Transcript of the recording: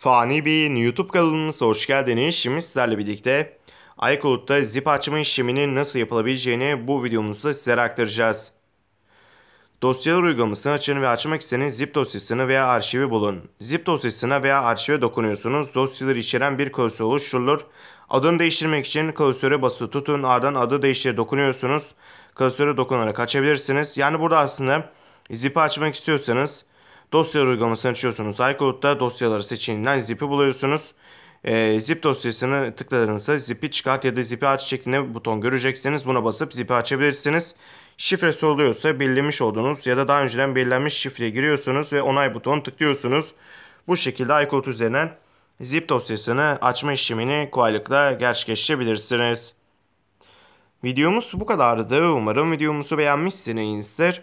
Fani Bey'in YouTube kanalımıza hoş geldiniz. Şimdi sizlerle birlikte iCloud'da zip açma işleminin nasıl yapılabileceğini bu videomuzda sizlere aktaracağız. Dosyalar uygulamasını açın ve açmak istediğiniz zip dosyasını veya arşivi bulun. Zip dosyasına veya arşive dokunuyorsunuz. Dosyaları içeren bir klasör oluşturulur. Adını değiştirmek için klasöre basılı tutun. Ardından adı değiştire dokunuyorsunuz. Klasöre dokunarak açabilirsiniz. Yani burada aslında zip açmak istiyorsanız Dosya uygulamasını açıyorsunuz. iCloud'da dosyaları seçeneğinden zip'i buluyorsunuz. E, zip dosyasını tıkladığınızda zipi çıkart ya da zipi aç şeklinde buton göreceksiniz. Buna basıp zipi açabilirsiniz. Şifresi oluyorsa belirlemiş olduğunuz ya da daha önceden belirlenmiş şifreye giriyorsunuz ve onay butonu tıklıyorsunuz. Bu şekilde iCloud üzerinden zip dosyasını açma işlemini kolaylıkla gerçekleştirebilirsiniz. Videomuz bu kadardı. Umarım videomuzu beğenmişsinizdir.